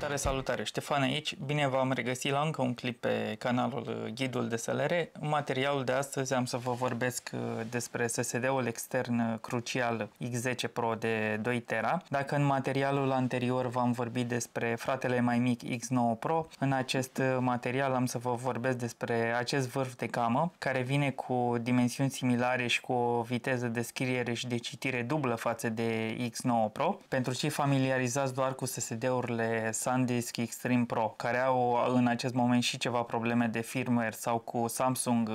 Salutare, salutare! Ștefan aici, bine v-am regăsit la încă un clip pe canalul uh, Ghidul de Sălere. În materialul de astăzi am să vă vorbesc uh, despre SSD-ul extern uh, crucial X10 Pro de 2 tera. Dacă în materialul anterior v-am vorbit despre fratele mai mic X9 Pro, în acest material am să vă vorbesc despre acest vârf de camă, care vine cu dimensiuni similare și cu o viteză de scriere și de citire dublă față de X9 Pro. Pentru cei familiarizați doar cu SSD-urile SanDisk Extreme Pro, care au în acest moment și ceva probleme de firmware sau cu Samsung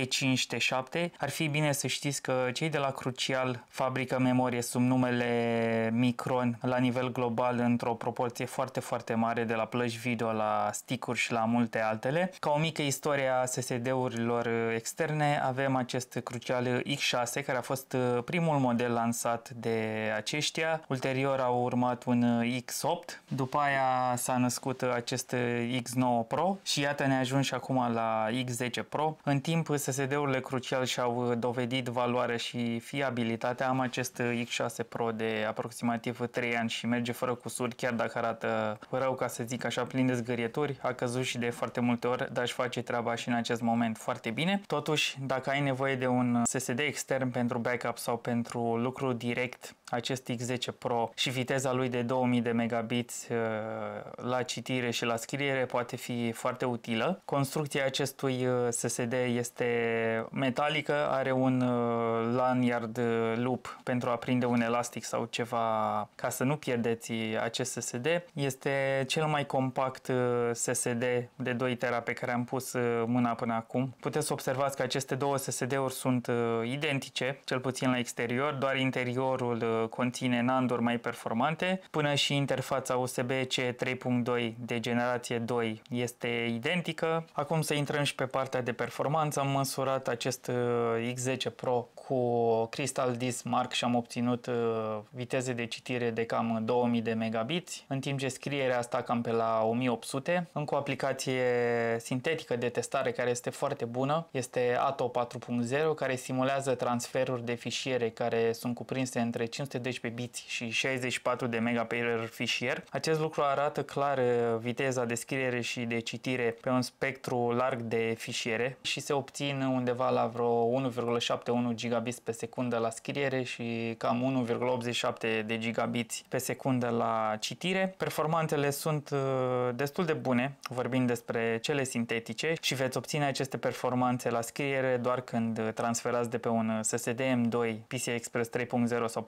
T5, uh, T7, ar fi bine să știți că cei de la Crucial fabrică memorie sub numele Micron la nivel global într-o proporție foarte, foarte mare de la plăci video la stick-uri și la multe altele. Ca o mică istorie a SSD-urilor uh, externe, avem acest Crucial X6 care a fost uh, primul model lansat de aceștia. Ulterior au urmat un X8, după aia s-a născut acest X9 Pro și iată ne ajung și acum la X10 Pro. În timp, SSD-urile crucial și-au dovedit valoarea și fiabilitatea. Am acest X6 Pro de aproximativ 3 ani și merge fără cusuri, chiar dacă arată rău, ca să zic așa, plin de zgârieturi. A căzut și de foarte multe ori, dar își face treaba și în acest moment foarte bine. Totuși, dacă ai nevoie de un SSD extern pentru backup sau pentru lucru direct, acest X10 Pro și viteza lui de 2000 de megabits la citire și la scriere poate fi foarte utilă. Construcția acestui uh, SSD este metalică, are un uh, lanyard uh, loop pentru a prinde un elastic sau ceva ca să nu pierdeți acest SSD. Este cel mai compact SSD de 2 tera pe care am pus mâna până acum. Puteți observați că aceste două SSD-uri sunt identice, cel puțin la exterior, doar interiorul conține NAND-uri mai performante, până și interfața USB-C 3.2 de generație 2 este identică. Acum să intrăm și pe partea de performanță. Am măsurat acest uh, X10 Pro cu Crystal Disk Mark și am obținut uh, viteze de citire de cam 2000 de megabiți, în timp ce scrierea asta cam pe la 1800. Încă o aplicație sintetică de testare care este foarte bună este ATO 4.0 care simulează transferuri de fișiere care sunt cuprinse între 512 biți și 64 de mega fișier. Acest lucru arată arată clar uh, viteza de scriere și de citire pe un spectru larg de fișiere și se obțin undeva la vreo 1,71 gigabits pe secundă la scriere și cam 1,87 de gigabits pe secundă la citire. Performanțele sunt uh, destul de bune, vorbind despre cele sintetice și veți obține aceste performanțe la scriere doar când transferați de pe un SSD M2 PCI Express 3.0 sau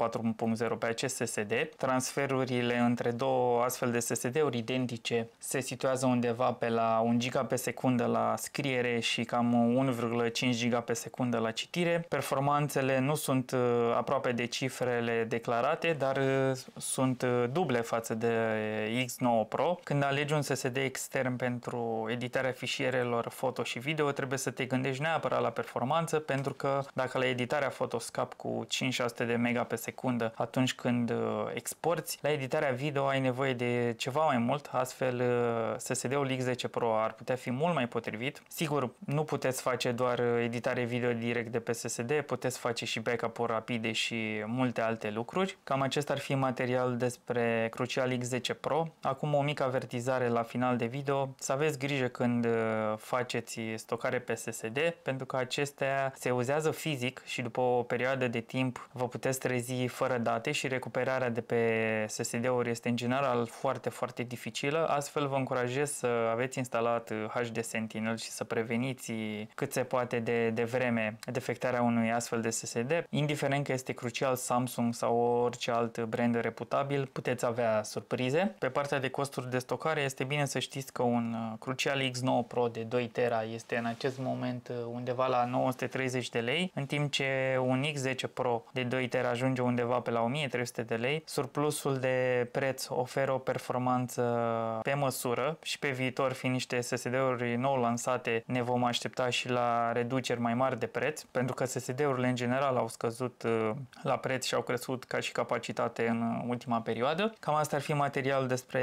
4.0 pe acest SSD. Transferurile între două astfel de SSD ssd uri identice se situează undeva pe la 1 giga pe secundă la scriere și cam 1,5 giga pe secundă la citire. Performanțele nu sunt uh, aproape de cifrele declarate, dar uh, sunt uh, duble față de X9 Pro. Când alegi un SSD extern pentru editarea fișierelor foto și video, trebuie să te gândești neapărat la performanță, pentru că dacă la editarea foto scap cu 5-600 de mega pe secundă atunci când exporti, la editarea video ai nevoie de ceva ceva mai mult, astfel uh, SSD-ul X10 Pro ar putea fi mult mai potrivit. Sigur, nu puteți face doar uh, editare video direct de pe SSD, puteți face și backup-uri rapide și multe alte lucruri. Cam acesta ar fi material despre Crucial X10 Pro. Acum o mică avertizare la final de video, să aveți grijă când uh, faceți stocare pe SSD, pentru că acestea se uzează fizic și după o perioadă de timp vă puteți trezi fără date și recuperarea de pe SSD-uri este în general foarte, foarte foarte dificilă, astfel vă încurajez să aveți instalat HD uh, Sentinel și să preveniți cât se poate de, de vreme defectarea unui astfel de SSD. Indiferent că este crucial Samsung sau orice alt brand reputabil, puteți avea surprize. Pe partea de costuri de stocare este bine să știți că un uh, Crucial X9 Pro de 2 tera este în acest moment uh, undeva la 930 de lei, în timp ce un X10 Pro de 2 tera ajunge undeva pe la 1300 de lei. Surplusul de preț oferă o performanță performanță pe măsură și pe viitor fiind niște SSD-uri nou lansate ne vom aștepta și la reduceri mai mari de preț, pentru că SSD-urile în general au scăzut uh, la preț și au crescut ca și capacitate în ultima perioadă. Cam asta ar fi material despre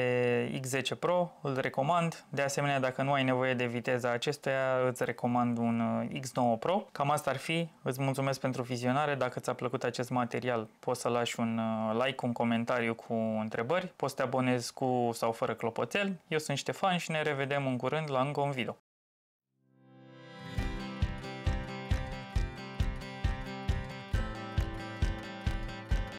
X10 Pro, îl recomand. De asemenea, dacă nu ai nevoie de viteza acestuia, îți recomand un uh, X9 Pro. Cam asta ar fi. Îți mulțumesc pentru vizionare. Dacă ți-a plăcut acest material, poți să lași un uh, like, un comentariu cu întrebări, poți să te abonezi cu sau fără clopoțel. Eu sunt Ștefan și ne revedem în curând la încă un video.